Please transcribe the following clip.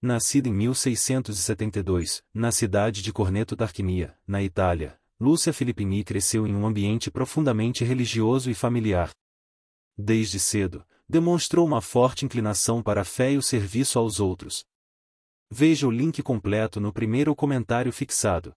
Nascida em 1672, na cidade de Corneto d'Arquimia, na Itália, Lúcia Filippini cresceu em um ambiente profundamente religioso e familiar. Desde cedo, demonstrou uma forte inclinação para a fé e o serviço aos outros. Veja o link completo no primeiro comentário fixado.